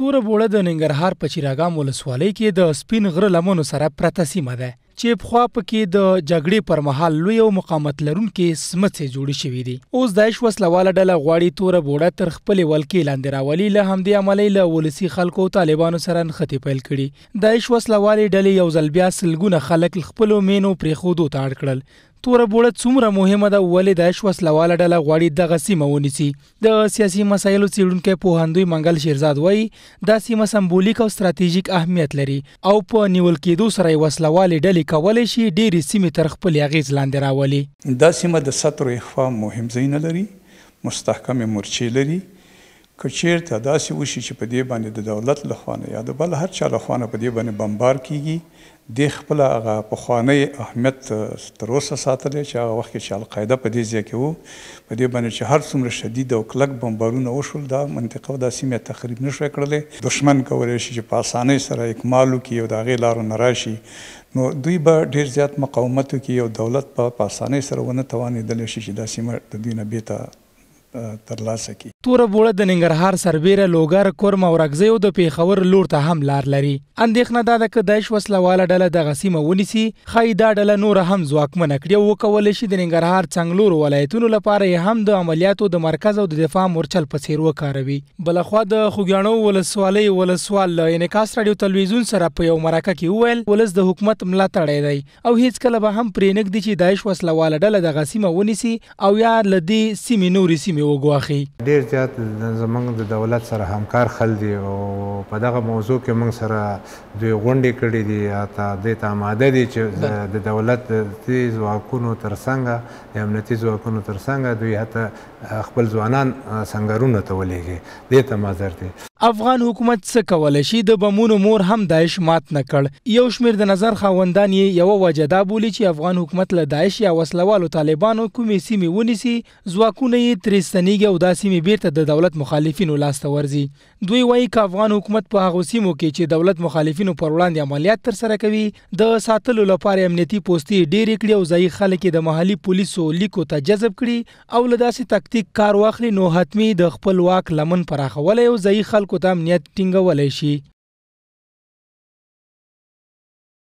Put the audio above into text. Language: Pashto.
توره بوړه د ننګرهار په چیراګام ولسوالۍ کې د سپین غره لمنو سره پرته سیمه ده چې په خوا پکې د جګړې پر مهال لوی او مقاومت لرونکي سمڅې جوړې شوې دي اوس دایښ وسلواله ډله غواړي توره بوړه تر خپل ولکې لاندې راولي له همدې عملې له ولسی خلکو طالبانو سره نختی پیل کړي دایښ وسلواله ډلې یو ځل بیا سلګونه خلک خپل مینو پرې خودو تاړ کړل توره بوړه څومره مهمه ده ولې د شوس لواله ډله غواړي دغه سیمه ونیسي د سیاسي مسایلو څېړونکو په هندوی منګل شیرزاد وایي دا سیمه سمبولیک او ستراتیژیک اهمیت لري او په نیول کېدو سره وسلواله ډلې کولای شي ډېری سیمې تر خپل اغیز لاندې راولي دا سیمه د سطر اخفا مهم ځای نه لري مستحکم مورچې لري کچیرته داسې وشي چې په دې باندې د دولت لخوانه یا د بل هر چا لخوانه په دې باندې بمبار کیږي د خپل هغه په خوانه اهمیت تر اوسه ساتلې چې هغه وخت چې القاعده په دې ځای کې وو په دې باندې چې هر څومره شدید او کلک بمبارونه وشول دا منطقه د سیمه تخریب نشو کړلې دشمن کولای شي چې په اسانۍ سره اکمال وکړي او د هغې لارو نه راشي نو دوی به ډیر زیات مقاومت وکړي او دولت په اسانۍ سره ونه توانېدلی شي چې دا سیمه د دوی نه بېرته ترلاسه کی تور بوله د ننګرهار سربیره لوګر کورم او رګزیو د پیښور لور ته هم لار لري اندېښنه دا ده چې دایښ وسلواله ډله د غسیمه ونیسي خای دا ډله نور هم ځواکمن کړي او کول شي د ننګرهار څنګلور ولایتونو لپاره هم د عملیاتو د مرکز او د دفاع مورچل په څیر وکاروي بلخوا د خوګیانو ولسوالۍ ولسوال انعکاس رادیو تلویزیون سره په یو مرکه کې وویل ولس د حکومت ملاتړی دی او هیڅ کله به هم پرې نګ دي چې دایښ وسلواله ډله د غسیمه ونیسي او یا لدی سیمې نورې سیمې مې وګواخي ډیر زیات زمنګ د دولت سره همکار خل دي او په دغه موضوع کې موږ سره دوی غونډې کړې دي اته د تاماده دي چې د دولت تیز واکونو ترڅنګ د امنیتي ځواکونو ترڅنګ دوی هته خپل ځوانان سنگرونه ته ولېږي دې ته مازر دي افغان حکومت څه کول شي د بمونو مور هم داعش مات نه کړ یو شمیر د نظر خاوندان یې یو وجدا بولی چې افغان حکومت له داعش یا وسلوالو طالبانو کومې سیمې ونیسي ځواکونه یې ترې ستنیږي او دا سیمې بیرته د دولت مخالفینو لاسته ورځي دوی وایي چې افغان حکومت په هغو سیمو کې چې دولت مخالفینو پر وړاندې عملیات ترسره کوي د ساتلو لپاره امنیتي پوستې ډېرې کړې او ځایي خلک د محلي پولیسو لیکو ته جذب کړي او له داسې تکتیک کار واخلي نو حتمی د خپل واک لمن پراخول او ځایي خلک خلکو ته امنیت ټینګولی شي.